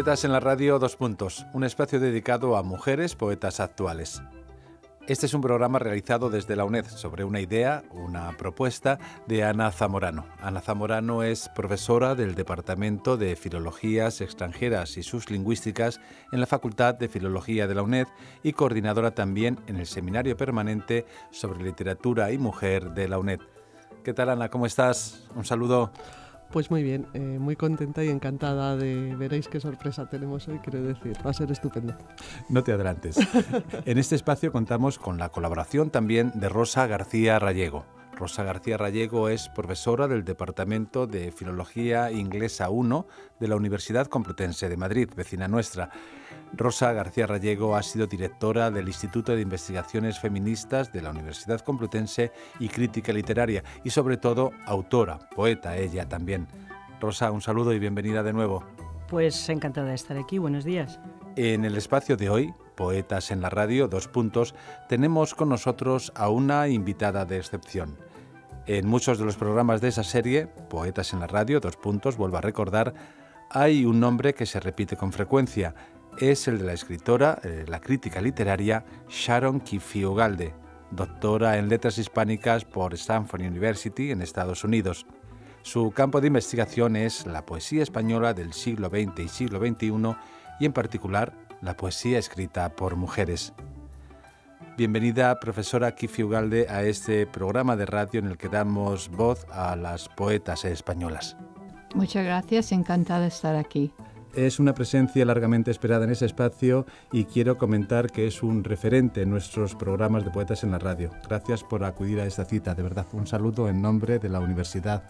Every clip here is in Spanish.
Poetas en la Radio Dos Puntos, un espacio dedicado a mujeres poetas actuales. Este es un programa realizado desde la UNED sobre una idea, una propuesta de Ana Zamorano. Ana Zamorano es profesora del Departamento de Filologías Extranjeras y sus Lingüísticas en la Facultad de Filología de la UNED y coordinadora también en el Seminario Permanente sobre Literatura y Mujer de la UNED. ¿Qué tal Ana? ¿Cómo estás? Un saludo. Pues muy bien, eh, muy contenta y encantada de veréis qué sorpresa tenemos hoy, quiero decir, va a ser estupendo. No te adelantes. en este espacio contamos con la colaboración también de Rosa García Rallego. Rosa García Rallego es profesora del Departamento de Filología Inglesa 1 de la Universidad Complutense de Madrid, vecina nuestra. Rosa García Rallego ha sido directora del Instituto de Investigaciones Feministas de la Universidad Complutense y crítica literaria y sobre todo autora, poeta ella también. Rosa, un saludo y bienvenida de nuevo. Pues encantada de estar aquí, buenos días. En el espacio de hoy, Poetas en la Radio, dos puntos, tenemos con nosotros a una invitada de excepción. En muchos de los programas de esa serie, Poetas en la Radio, dos puntos, vuelvo a recordar, hay un nombre que se repite con frecuencia, es el de la escritora, eh, la crítica literaria Sharon Ugalde... doctora en letras hispánicas por Stanford University en Estados Unidos. Su campo de investigación es la poesía española del siglo XX y siglo XXI y en particular la poesía escrita por mujeres. Bienvenida, profesora Kifi a este programa de radio en el que damos voz a las poetas españolas. Muchas gracias, encantada de estar aquí es una presencia largamente esperada en ese espacio y quiero comentar que es un referente en nuestros programas de poetas en la radio. Gracias por acudir a esta cita, de verdad. Un saludo en nombre de la Universidad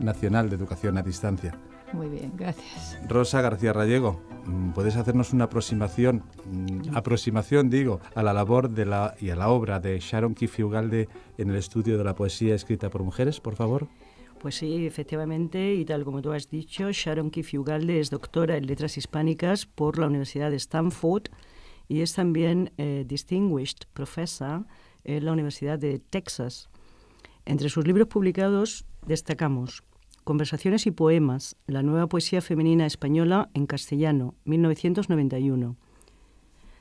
Nacional de Educación a Distancia. Muy bien, gracias. Rosa García Rallego, mm, ¿puedes hacernos una aproximación, mm, aproximación digo, a la labor de la, y a la obra de Sharon Kifi Ugalde en el estudio de la poesía escrita por mujeres, por favor? Pues sí, efectivamente, y tal como tú has dicho, Sharon Ugalde es doctora en letras hispánicas por la Universidad de Stanford y es también eh, Distinguished Professor en la Universidad de Texas. Entre sus libros publicados destacamos Conversaciones y Poemas, la nueva poesía femenina española en castellano, 1991.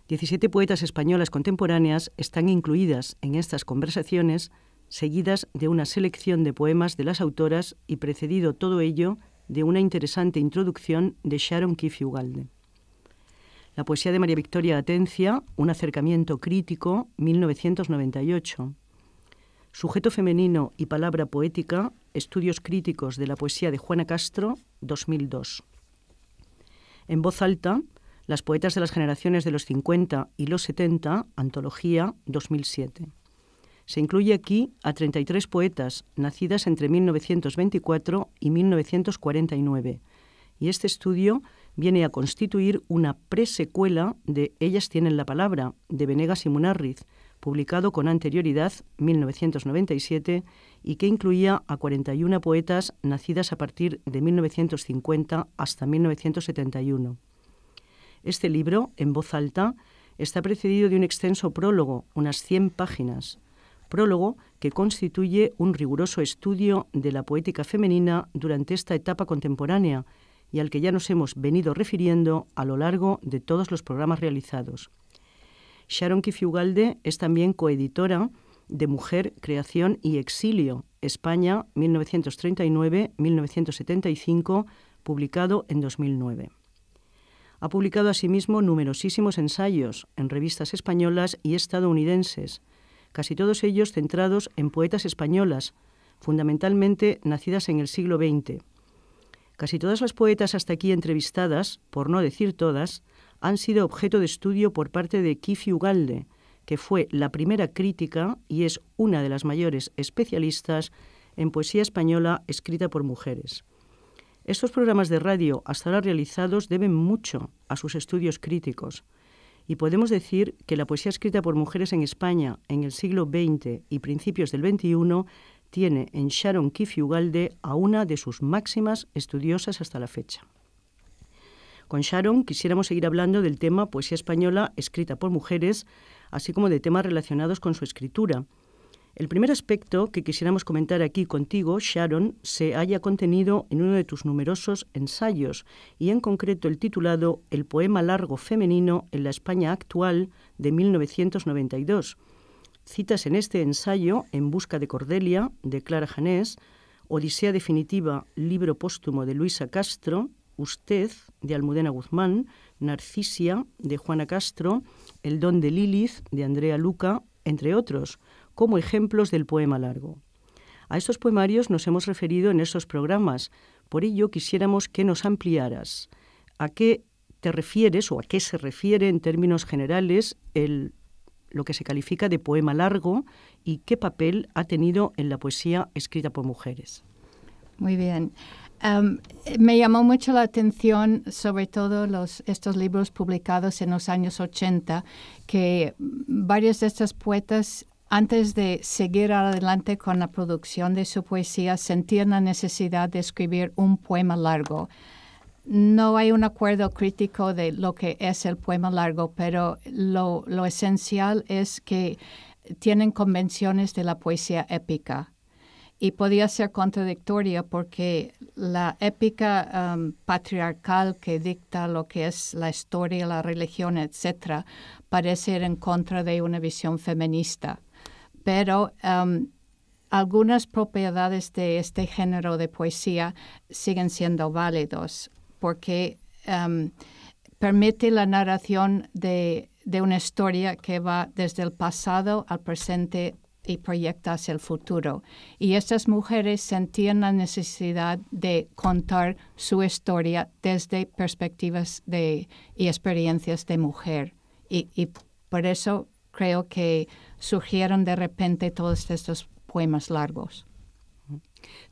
17 poetas españolas contemporáneas están incluidas en estas conversaciones seguidas de una selección de poemas de las autoras y precedido todo ello de una interesante introducción de Sharon Keefe Ugalde. La poesía de María Victoria Atencia, Un acercamiento crítico, 1998. Sujeto femenino y palabra poética, Estudios críticos de la poesía de Juana Castro, 2002. En voz alta, Las poetas de las generaciones de los 50 y los 70, antología, 2007. Se incluye aquí a 33 poetas nacidas entre 1924 y 1949, y este estudio viene a constituir una presecuela de Ellas tienen la palabra, de Venegas y publicado con anterioridad, 1997, y que incluía a 41 poetas nacidas a partir de 1950 hasta 1971. Este libro, en voz alta, está precedido de un extenso prólogo, unas 100 páginas, prólogo que constituye un riguroso estudio de la poética femenina durante esta etapa contemporánea y al que ya nos hemos venido refiriendo a lo largo de todos los programas realizados. Sharon Kifiugalde es también coeditora de Mujer, Creación y Exilio, España, 1939-1975, publicado en 2009. Ha publicado asimismo numerosísimos ensayos en revistas españolas y estadounidenses, casi todos ellos centrados en poetas españolas, fundamentalmente nacidas en el siglo XX. Casi todas las poetas hasta aquí entrevistadas, por no decir todas, han sido objeto de estudio por parte de Kifi Ugalde, que fue la primera crítica y es una de las mayores especialistas en poesía española escrita por mujeres. Estos programas de radio hasta ahora realizados deben mucho a sus estudios críticos y podemos decir que la poesía escrita por mujeres en España en el siglo XX y principios del XXI tiene en Sharon Keefe Ugalde a una de sus máximas estudiosas hasta la fecha. Con Sharon quisiéramos seguir hablando del tema poesía española escrita por mujeres, así como de temas relacionados con su escritura, el primer aspecto que quisiéramos comentar aquí contigo, Sharon, se haya contenido en uno de tus numerosos ensayos, y en concreto el titulado El poema largo femenino en la España actual de 1992. Citas en este ensayo En busca de Cordelia, de Clara Janés, Odisea definitiva, libro póstumo de Luisa Castro, Usted, de Almudena Guzmán, Narcisia, de Juana Castro, El don de Lilith, de Andrea Luca, entre otros como ejemplos del poema largo. A estos poemarios nos hemos referido en esos programas, por ello quisiéramos que nos ampliaras a qué te refieres o a qué se refiere en términos generales lo que se califica de poema largo y qué papel ha tenido en la poesía escrita por mujeres. Muy bien. Em, me llamó mucho la atención, sobre todo estos libros publicados en los años 80, que varios de estas poetas antes de seguir adelante con la producción de su poesía, sentía la necesidad de escribir un poema largo. No hay un acuerdo crítico de lo que es el poema largo, pero lo, esencial es que tienen convenciones de la poesía épica y podía ser contradictoria porque la épica um, patriarcal que dicta lo que es la historia, la religión, etc., parece ir en contra de una visión feminista pero um, algunas propiedades de este género de poesía siguen siendo válidos porque um, permite la narración de, una historia que va desde el pasado al presente y proyecta hacia el futuro. Y estas mujeres sentían la necesidad de contar su historia desde perspectivas y experiencias de mujer. y por eso creo que surgieron de repente todos estos poemas largos.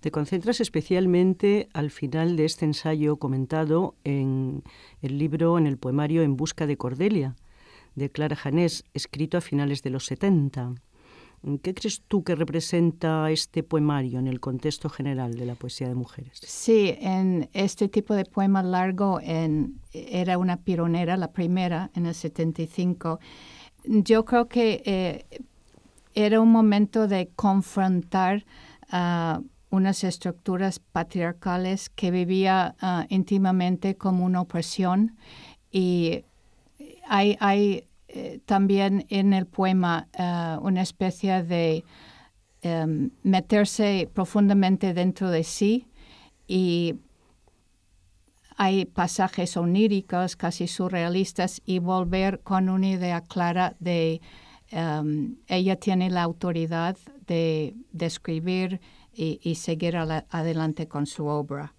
Te concentras especialmente al final de este ensayo comentado en el libro, en el poemario En Busca de Cordelia, de Clara Janés, escrito a finales de los 70. ¿Qué crees tú que representa este poemario en el contexto general de la poesía de mujeres? Sí, en este tipo de poema largo era una pironera, la primera, en el 75 yo creo que eh, era un momento de confrontar ah, unas estructuras patriarcales que vivía ah, íntimamente como una opresión y hay, eh, también en el poema ah, una especie de em, meterse profundamente dentro de sí y hay pasajes oníricos, casi surrealistas, y volver con una idea clara de em, ella tiene la autoridad de, describir y, seguir adelante con su obra.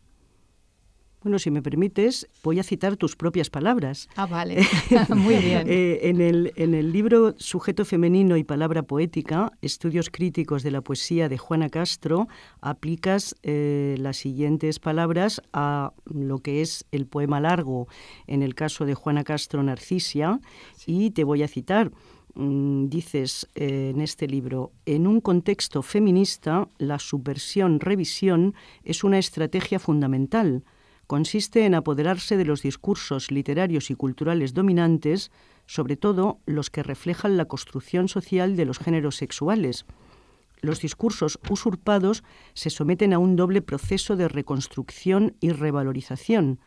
Bueno, si me permites, voy a citar tus propias palabras. Ah, vale. Muy bien. Eh, en, el, en el libro Sujeto Femenino y Palabra Poética, Estudios Críticos de la Poesía de Juana Castro, aplicas eh, las siguientes palabras a lo que es el poema largo, en el caso de Juana Castro Narcisia, y te voy a citar mm, dices eh, en este libro, en un contexto feminista, la subversión-revisión es una estrategia fundamental consiste en apoderarse de los discursos literarios y culturales dominantes, sobre todo los que reflejan la construcción social de los géneros sexuales. Los discursos usurpados se someten a un doble proceso de reconstrucción y revalorización.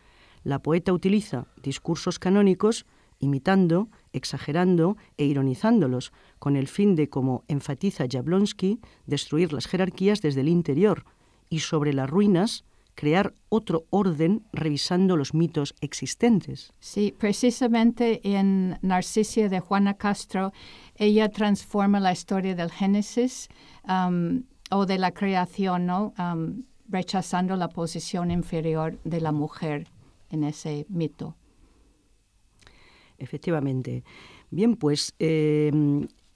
La poeta utiliza discursos canónicos, imitando, exagerando e ironizándolos, con el fin de, como enfatiza Jablonsky, destruir las jerarquías desde el interior y sobre las ruinas crear otro orden revisando los mitos existentes. Sí, precisamente en Narcisia de Juana Castro, ella transforma la historia del Génesis um, o de la creación, ¿no? Um, rechazando la posición inferior de la mujer en ese mito. Efectivamente. Bien, pues eh,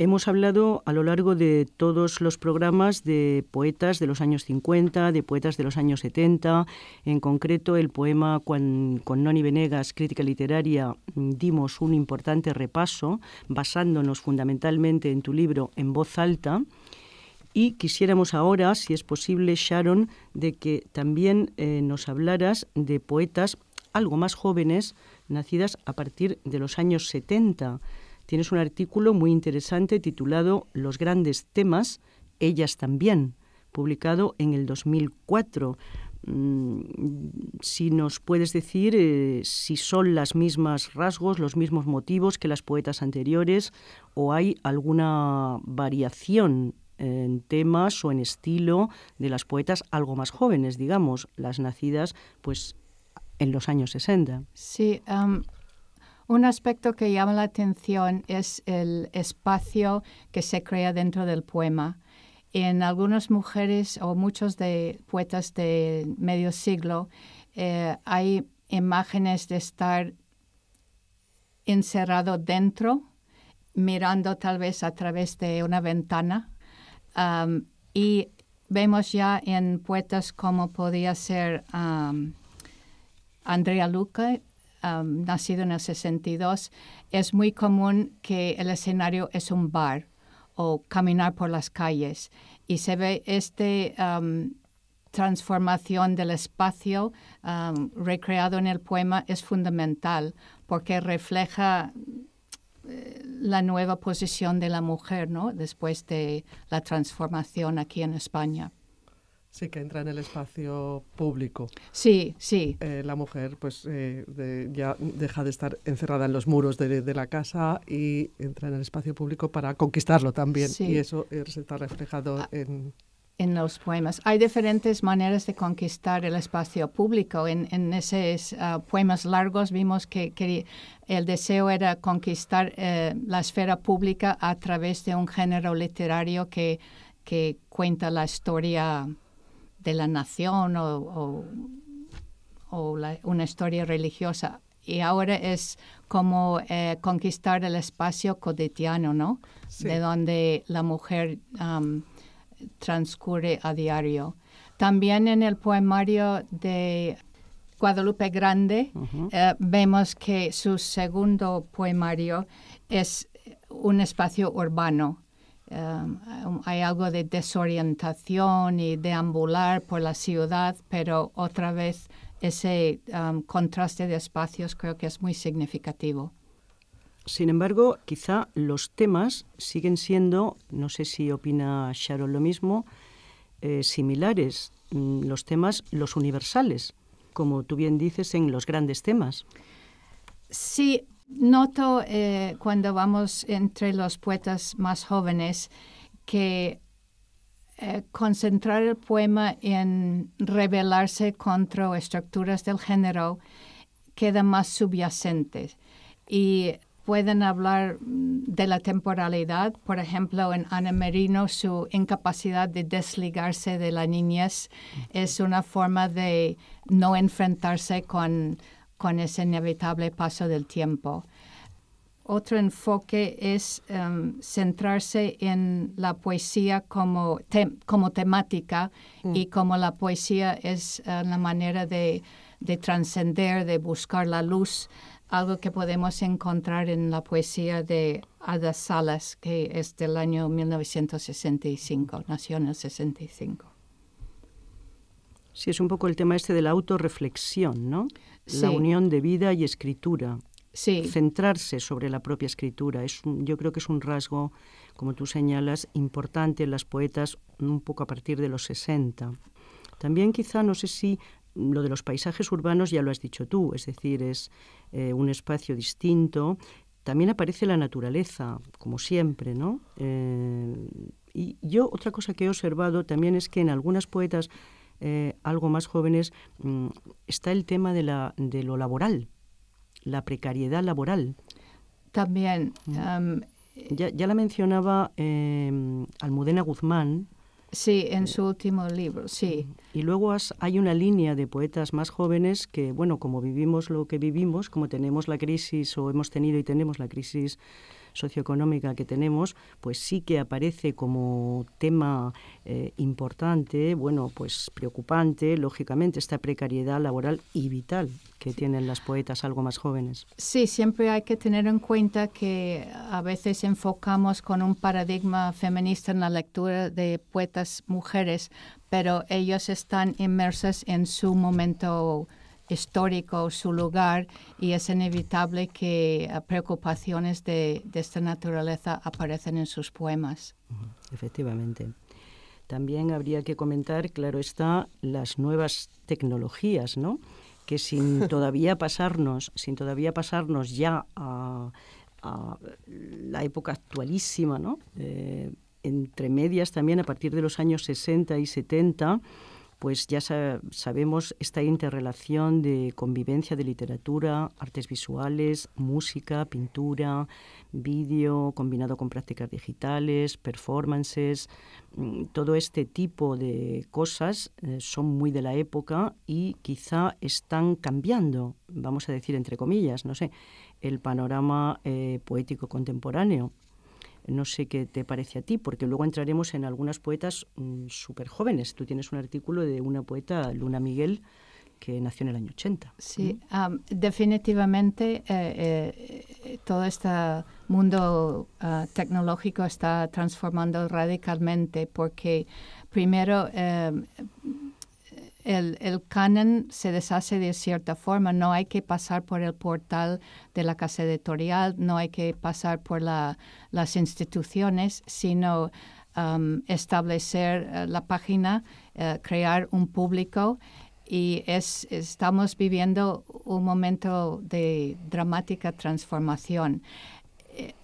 Hemos hablado a lo largo de todos los programas de poetas de los años 50, de poetas de los años 70, en concreto el poema con, Noni Venegas, Crítica Literaria, dimos un importante repaso basándonos fundamentalmente en tu libro En voz alta. Y quisiéramos ahora, si es posible, Sharon, de que también eh, nos hablaras de poetas algo más jóvenes, nacidas a partir de los años 70 tienes un artículo muy interesante titulado Los grandes temas, ellas también, publicado en el 2004. Mm, si nos puedes decir eh, si son los mismos rasgos, los mismos motivos que las poetas anteriores o hay alguna variación en temas o en estilo de las poetas algo más jóvenes, digamos, las nacidas pues en los años 60. Sí, un aspecto que llama la atención es el espacio que se crea dentro del poema. En algunas mujeres o muchos de poetas de medio siglo eh, hay imágenes de estar encerrado dentro, mirando tal vez a través de una ventana. y vemos ya en poetas como podía ser Andrea Luca, Um, nacido en el 62, es muy común que el escenario es un bar o caminar por las calles y se ve esta um, transformación del espacio um, recreado en el poema es fundamental porque refleja eh, la nueva posición de la mujer ¿no? después de la transformación aquí en España. Sí, que entra en el espacio público. Sí, sí. Eh, la mujer pues eh, ya deja de estar encerrada en los muros de, la casa y entra en el espacio público para conquistarlo también. Y eso está reflejado ah. en... En los poemas. Hay diferentes maneras de conquistar el espacio público. En, en esos ah, poemas largos vimos que, el deseo era conquistar eh, la esfera pública a través de un género literario que, que cuenta la historia de la nación o, una historia religiosa. Y ahora es como eh, conquistar el espacio codetiano, ¿no? De donde la mujer transcurre a diario. También en el poemario de Guadalupe Grande eh, vemos que su segundo poemario es un espacio urbano Um, hay algo de desorientación y deambular por la ciudad, pero otra vez ese um, contraste de espacios creo que es muy significativo. Sin embargo, quizá los temas siguen siendo, no sé si opina Sharon lo mismo, eh, similares, mm, los temas, los universales, como tú bien dices, en los grandes temas. Sí, noto eh, cuando vamos entre los poetas más jóvenes que eh, concentrar el poema en rebelarse contra estructuras del género queda más subyacente y pueden hablar mm, de la temporalidad, por ejemplo, en Ana Merino su incapacidad de desligarse de la niñez es una forma de no enfrentarse con con ese inevitable paso del tiempo. Otro enfoque es em, centrarse en la poesía como, temática mm. y como la poesía es eh, la manera de, de trascender, de buscar la luz, algo que podemos encontrar en la poesía de Ada Salas, que es del año 1965, nació en el 65. Sí, es un poco el tema este de la autorreflexión, ¿no? la unión de vida y escritura. Centrarse sobre la propia escritura. Es yo creo que es un rasgo, como tú señalas, importante en las poetas un poco a partir de los 60. También quizá, no sé si lo de los paisajes urbanos ya lo has dicho tú, es decir, es eh, un espacio distinto. También aparece la naturaleza, como siempre, ¿no? Eh, y yo otra cosa que he observado también es que en algunas poetas eh, algo más jóvenes, mm, está el tema de, la, de lo laboral, la precariedad laboral. También. Mm. ya, la mencionaba em, Almudena Guzmán. Sí, en eh, su último libro, sí. Y luego hay una línea de poetas más jóvenes que, bueno, como vivimos lo que vivimos, como tenemos la crisis o hemos tenido y tenemos la crisis socioeconómica que tenemos, pues sí que aparece como tema eh, importante, bueno, pues preocupante, lógicamente, esta precariedad laboral y vital que tienen las poetas algo más jóvenes. Sí, siempre hay que tener en cuenta que a veces enfocamos con un paradigma feminista en la lectura de poetas mujeres, pero ellos están inmersas en su momento histórico su lugar y es inevitable que eh, preocupaciones de, esta naturaleza aparecen en sus poemas. Efectivamente. También habría que comentar, claro está, las nuevas tecnologías, ¿no? Que sin todavía pasarnos, sin todavía pasarnos ya a, la época actualísima, eh, entre medias también a partir de los años 60 y 70 pues ya sabemos esta interrelación de convivencia de literatura, artes visuales, música, pintura, vídeo combinado con prácticas digitales, performances, mm, todo este tipo de cosas eh, son muy de la época y quizá están cambiando, vamos a decir entre comillas, no sé, el panorama eh, poético contemporáneo. No sé qué te parece a ti, porque luego entraremos en algunas poetas mm, súper jóvenes. Tú tienes un artículo de una poeta, Luna Miguel, que nació en el año 80. Sí, ¿Mm? ah, definitivamente eh, eh, todo este mundo ah, tecnológico está transformando radicalmente porque primero eh, el, el, canon se deshace de cierta forma, no hay que pasar por el portal de la casa editorial, no hay que pasar por las instituciones, sino um, establecer eh, la página, eh, crear un público y es, estamos viviendo un momento de dramática transformación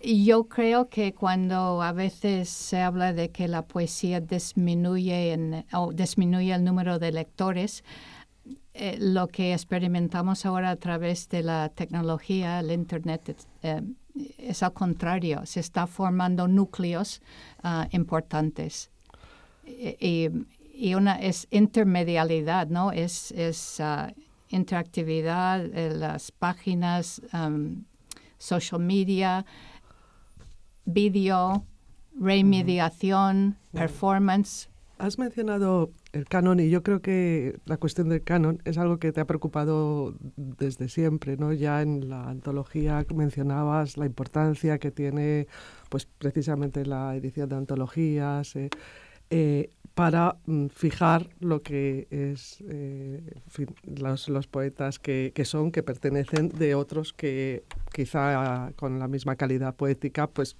yo creo que cuando a veces se habla de que la poesía disminuye en, o disminuye el número de lectores, eh, lo que experimentamos ahora a través de la tecnología, el Internet, es eh, al contrario, se está formando núcleos ah, importantes. Y, una es intermedialidad, ¿no? Es, es ah, interactividad, eh, las páginas social media, video, remediación, performance. Has mencionado el canon y yo creo que la cuestión del canon es algo que te ha preocupado desde siempre, ¿no? Ya en la antología mencionabas la importancia que tiene pues precisamente la edición de antologías. Eh, eh, para mm, fijar lo que es eh, los, poetas que, son, que pertenecen de otros que quizá con la misma calidad poética, pues,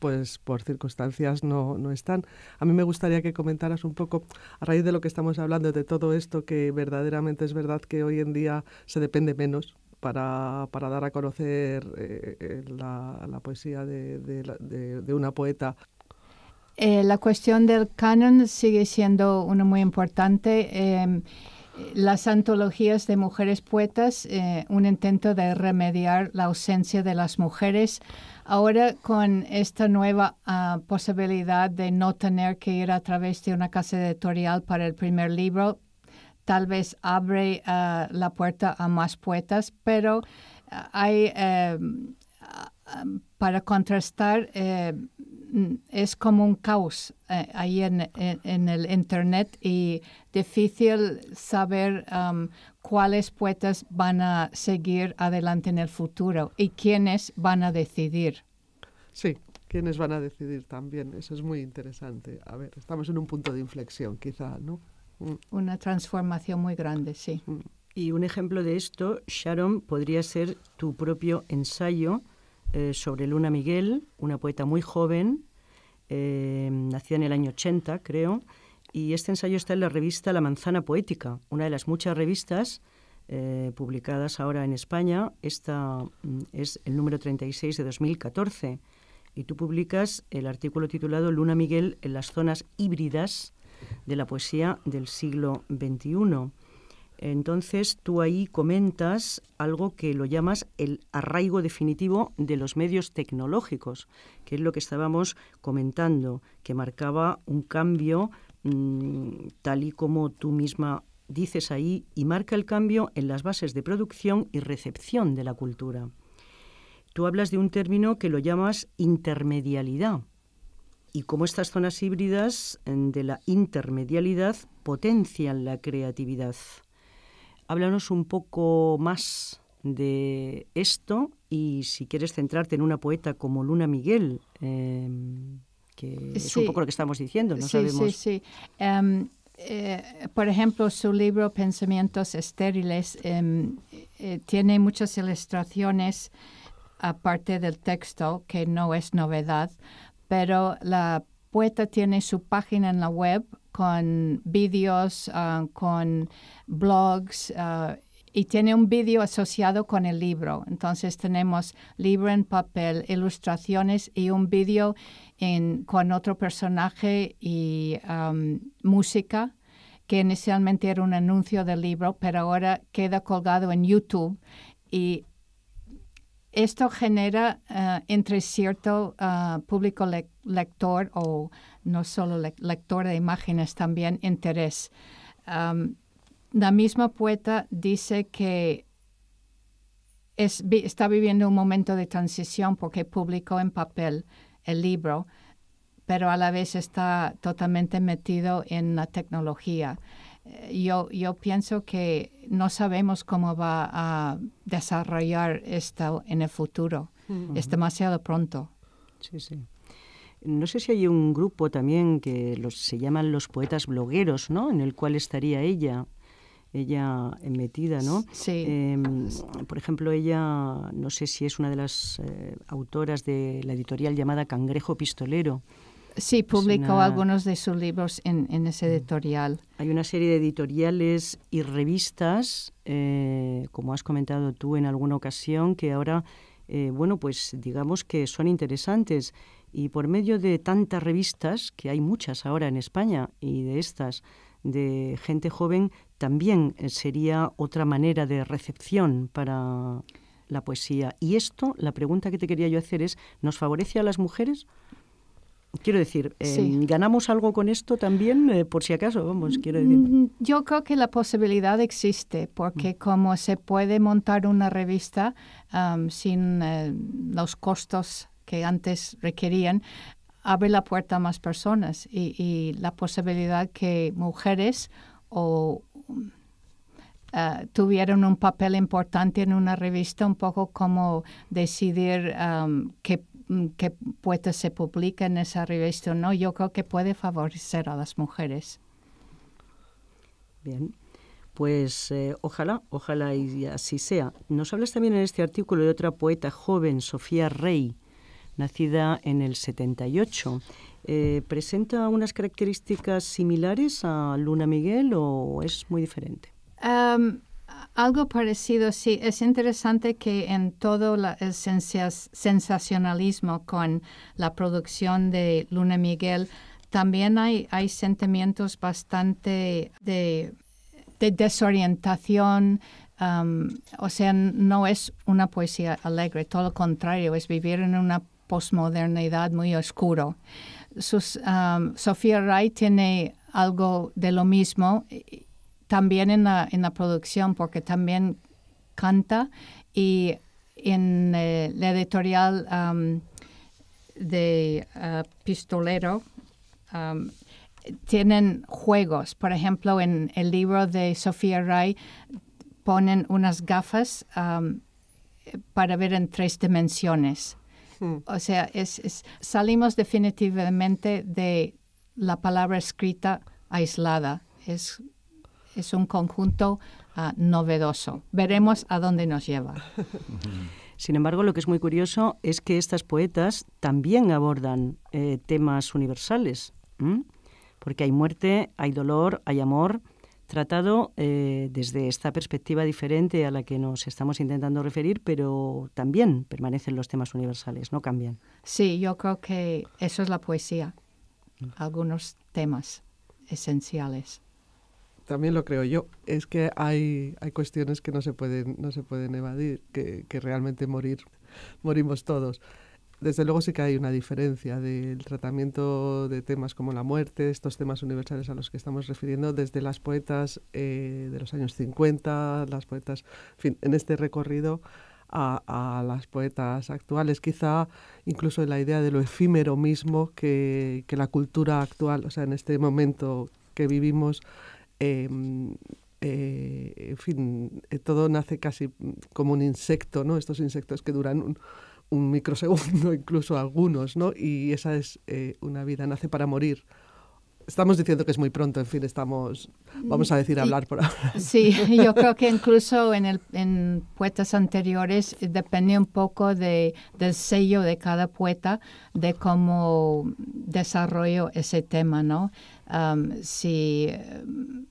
pues por circunstancias no, están. A mí me gustaría que comentaras un poco, a raíz de lo que estamos hablando, de todo esto, que verdaderamente es verdad que hoy en día se depende menos para, dar a conocer eh, eh, la, poesía de, una poeta eh, la cuestión del canon sigue siendo una muy importante. Em, las antologías de mujeres poetas, eh, un intento de remediar la ausencia de las mujeres. Ahora con esta nueva ah, posibilidad de no tener que ir a través de una casa editorial para el primer libro, tal vez abre ah, la puerta a más poetas, pero ah, hay... Em, para contrastar, eh, es como un caos eh, ahí en, en, el Internet y difícil saber um, cuáles poetas van a seguir adelante en el futuro y quiénes van a decidir. Sí, quiénes van a decidir también. Eso es muy interesante. A ver, estamos en un punto de inflexión, quizá, ¿no? Mm. Una transformación muy grande, sí. Mm. Y un ejemplo de esto, Sharon, podría ser tu propio ensayo eh, sobre Luna Miguel, una poeta muy joven, eh, nacida en el año 80, creo, y este ensayo está en la revista La Manzana Poética, una de las muchas revistas eh, publicadas ahora en España. Esta mm, es el número 36 de 2014 y tú publicas el artículo titulado Luna Miguel en las zonas híbridas de la poesía del siglo XXI. Entonces tú ahí comentas algo que lo llamas el arraigo definitivo de los medios tecnológicos, que es lo que estábamos comentando, que marcaba un cambio mm, tal y como tú misma dices ahí, y marca el cambio en las bases de producción y recepción de la cultura. Tú hablas de un término que lo llamas intermedialidad y cómo estas zonas híbridas mm, de la intermedialidad potencian la creatividad. Háblanos un poco más de esto y si quieres centrarte en una poeta como Luna Miguel, em, que es un poco lo que estamos diciendo, no sabemos. Sí, sí. Em, eh, por ejemplo, su libro Pensamientos estériles em, eh, tiene muchas ilustraciones aparte del texto, que no es novedad, pero la poeta tiene su página en la web con vídeos, ah, con blogs. Ah, y tiene un vídeo asociado con el libro. Entonces tenemos libro en papel, ilustraciones y un vídeo con otro personaje y música, que inicialmente era un anuncio del libro, pero ahora queda colgado en YouTube. Y esto genera ah, entre cierto público lector lector o no solo lector de imágenes, también interés. la misma poeta dice que está viviendo un momento de transición porque publicó en papel el libro, pero a la vez está totalmente metido en la tecnología. Eh, yo, pienso que no sabemos cómo va a desarrollar esto en el futuro. Mm. Es demasiado pronto. Sí, sí. No sé si hay un grupo también que se llaman los poetas blogueros, ¿no? En el cual estaría ella ella metida, ¿no? Sí. Em, por ejemplo, ella, no sé si es una de las eh, autoras de la editorial llamada Cangrejo Pistolero. Sí, publicó algunos de sus libros en, esa ese mm. editorial. Hay una serie de editoriales y revistas, eh, como has comentado tú en alguna ocasión, que ahora, eh, bueno, pues digamos que son interesantes. Y por medio de tantas revistas, que hay muchas ahora en España, y de estas de gente joven, también eh, sería otra manera de recepción para la poesía. Y esto, la pregunta que te quería yo hacer es, ¿nos favorece a las mujeres? Quiero decir, em, ¿ganamos algo con esto también, eh, por si acaso? Vamos, quiero decir. Mm, yo creo que la posibilidad existe, porque mm. como se puede montar una revista sin eh, los costos que antes requerían, abre la puerta a más personas y, la posibilidad que mujeres o mm, ah, un papel importante en una revista, un poco como decidir qué, mm, qué se publica en esa revista o no, yo creo que puede favorecer a las mujeres. Bien, pues eh, ojalá, ojalá y así sea. Nos hablas también en este artículo de otra poeta joven, Sofía Rey, nacida en el 78. Eh, ¿Presenta unas características similares a Luna Miguel o es muy diferente? algo parecido, sí. Es interesante que en todo la, el sensacionalismo con la producción de Luna Miguel, también hay, sentimientos bastante de, desorientación. o sea, no es una poesía alegre, todo lo contrario, es vivir en una Postmodernidad muy oscuro. Sus, um, Sofía Ray tiene algo de lo mismo también en la, producción porque también canta y en eh, la editorial um, de uh, Pistolero um, tienen juegos. Por ejemplo, en el libro de Sofía Ray ponen unas gafas para ver en tres dimensiones. O sea, salimos definitivamente de la palabra escrita aislada. Es, un conjunto ah, novedoso. Veremos a dónde nos lleva. Sin embargo, lo que es muy curioso es que estas poetas también abordan eh, temas universales, porque hay muerte, hay dolor, hay amor, tratado eh, desde esta perspectiva diferente a la que nos estamos intentando referir, pero también permanecen los temas universales, no cambian. Sí, yo creo que eso es la poesía, mm. algunos temas esenciales. También lo creo yo, es que hay, cuestiones que no se pueden, no se pueden evadir, que, realmente morir, morimos todos desde luego sí que hay una diferencia del tratamiento de temas como la muerte, estos temas universales a los que estamos refiriendo, desde las poetas eh, de los años 50, las poetas, en, este recorrido a, las poetas actuales, quizá incluso la idea de lo efímero mismo que, la cultura actual, o sea, en este momento que vivimos. Em, eh, en fin, eh, todo nace casi como un insecto, ¿no? Estos insectos que duran un, un microsegundo, incluso algunos, ¿no? Y esa es eh, una vida, nace para morir. Estamos diciendo que es muy pronto, en fin, estamos, vamos a decir, mm, hablar por ahora. Sí, yo creo que incluso en, el, en poetas anteriores eh, depende un poco del sello de cada poeta, de cómo desarrollo ese tema, ¿no? si em,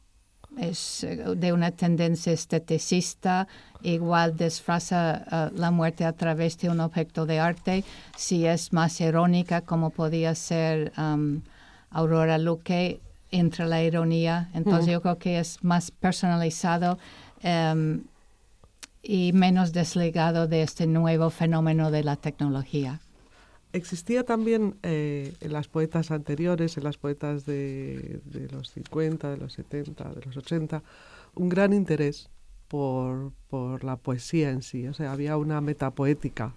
es de una tendencia esteticista, igual disfraza eh, la muerte a través de un objeto de arte, si es más irónica como podía ser Aurora Luque, entre la ironía, entonces yo creo que es más personalizado em, y menos desligado de este nuevo fenómeno de la tecnología existía también eh, en las poetas anteriores, en las poetas de, los 50, de los 70, de los 80, un gran interés por, la poesía en sí. O sea, había una metapoética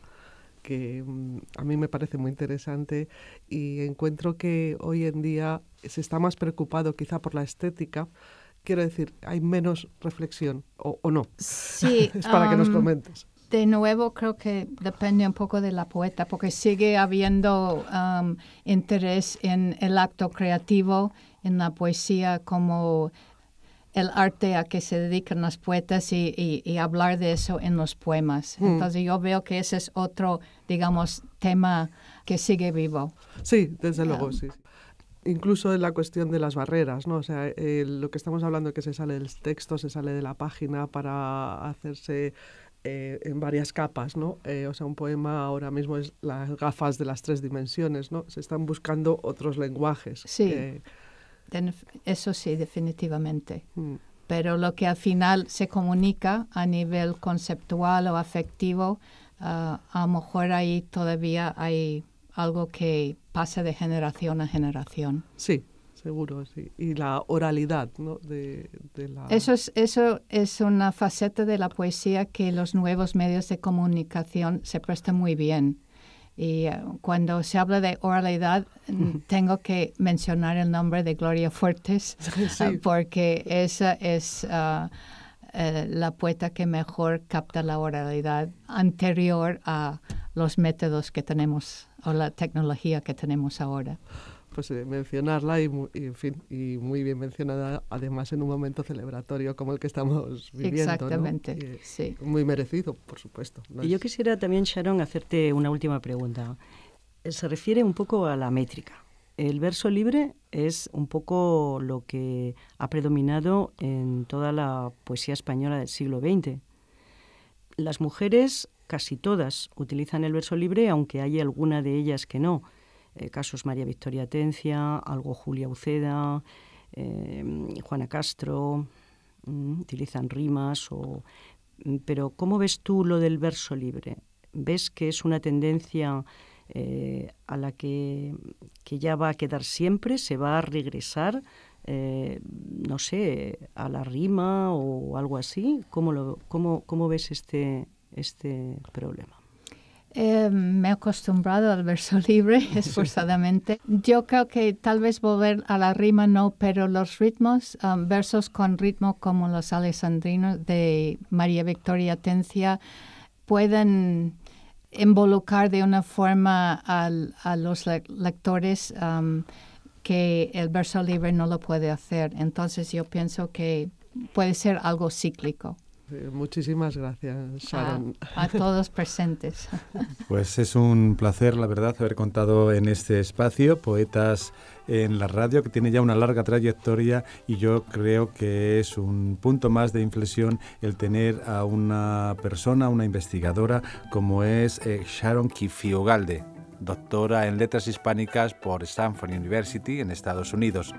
que mm, a mí me parece muy interesante y encuentro que hoy en día se está más preocupado quizá por la estética. Quiero decir, hay menos reflexión, o, no. Sí. es para que nos comentes de nuevo creo que depende un poco de la poeta, porque sigue habiendo um, interés en el acto creativo, en la poesía como el arte a que se dedican las poetas y, hablar de eso en los poemas. Hmm. Entonces yo veo que ese es otro, digamos, tema que sigue vivo. Sí, desde luego, sí. Incluso en la cuestión de las barreras, ¿no? O sea, eh, lo que estamos hablando que se sale del texto, se sale de la página para hacerse eh, en varias capas, ¿no? Eh, o sea, un poema ahora mismo es las gafas de las tres dimensiones, ¿no? Se están buscando otros lenguajes. Sí, eh, eso sí, definitivamente. Mm. Pero lo que al final se comunica a nivel conceptual o afectivo, ah, a lo mejor ahí todavía hay algo que pasa de generación a generación. Sí, seguro, Y la oralidad, De, Eso, es, eso es una faceta de la poesía que los nuevos medios de comunicación se prestan muy bien. Y eh, cuando se habla de oralidad, tengo que mencionar el nombre de Gloria Fuertes, ah, porque esa es ah, eh, la poeta que mejor capta la oralidad anterior a los métodos que tenemos o la tecnología que tenemos ahora pues eh, mencionarla y, en fin, y muy bien mencionada además en un momento celebratorio como el que estamos viviendo. Exactamente, sí. Muy merecido, por supuesto. Y yo quisiera también, Sharon, hacerte una última pregunta. Eh, se refiere un poco a la métrica. El verso libre es un poco lo que ha predominado en toda la poesía española del siglo XX. Las mujeres, casi todas, utilizan el verso libre, aunque hay alguna de ellas que no. Eh, casos María Victoria Atencia, algo Julia Uceda, eh, Juana Castro, mm, utilizan rimas o... Mm, pero ¿cómo ves tú lo del verso libre? ¿Ves que es una tendencia eh, a la que, ya va a quedar siempre, se va a regresar? no sé, a la rima o algo así? ¿Cómo, lo, cómo ves este, este problema? Eh, me he acostumbrado al verso libre esforzadamente. Yo creo que tal vez volver a la rima no, pero los ritmos, um, versos con ritmo como los alessandrinos de María Victoria Atencia pueden involucrar de una forma a los lectores um, que el verso libre no lo puede hacer. Entonces yo pienso que puede ser algo cíclico. Eh, muchísimas gracias, Sharon. A, todos presentes. Pues es un placer, la verdad, haber contado en este espacio Poetas en la Radio, que tiene ya una larga trayectoria y yo creo que es un punto más de inflexión el tener a una persona, una investigadora como es eh, Sharon Sharon Galde, doctora en letras hispánicas por Stanford University en Estados Unidos.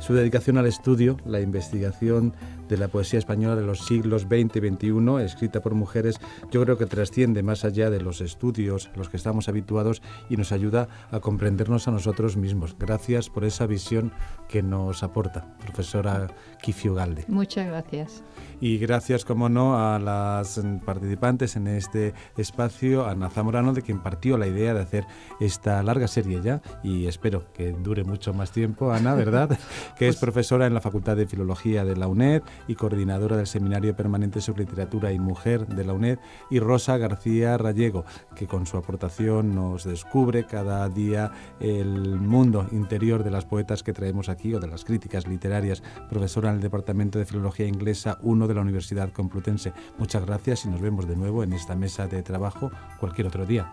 Su dedicación al estudio, la investigación de la poesía española de los siglos XX y XXI, escrita por mujeres, yo creo que trasciende más allá de los estudios a los que estamos habituados y nos ayuda a comprendernos a nosotros mismos. Gracias por esa visión que nos aporta, profesora Kifio Galde. Muchas gracias. Y gracias, como no, a las participantes en este espacio, a Ana Zamorano, de quien partió la idea de hacer esta larga serie ya, y espero que dure mucho más tiempo, Ana, ¿verdad? que es pues profesora en la Facultad de Filología de la UNED, y coordinadora del Seminario Permanente sobre Literatura y Mujer de la UNED, y Rosa García Rallego, que con su aportación nos descubre cada día el mundo interior de las poetas que traemos aquí o de las críticas literarias, profesora en el Departamento de Filología Inglesa 1 de la Universidad Complutense. Muchas gracias y nos vemos de nuevo en esta mesa de trabajo cualquier otro día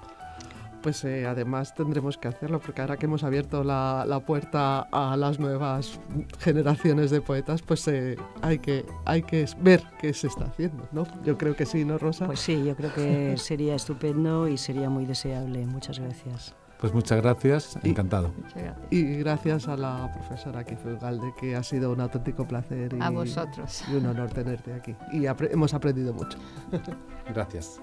pues eh, además tendremos que hacerlo, porque ahora que hemos abierto la, puerta a las nuevas generaciones de poetas, pues eh, hay, que, hay que ver qué se está haciendo, ¿no? Yo creo que sí, ¿no, Rosa? Pues sí, yo creo que sería estupendo y sería muy deseable. Muchas gracias. Pues muchas gracias, encantado. Y, muchas gracias. y gracias a la profesora Kifu Galde, que ha sido un auténtico placer y, a vosotros. y un honor tenerte aquí. Y hemos aprendido mucho. gracias.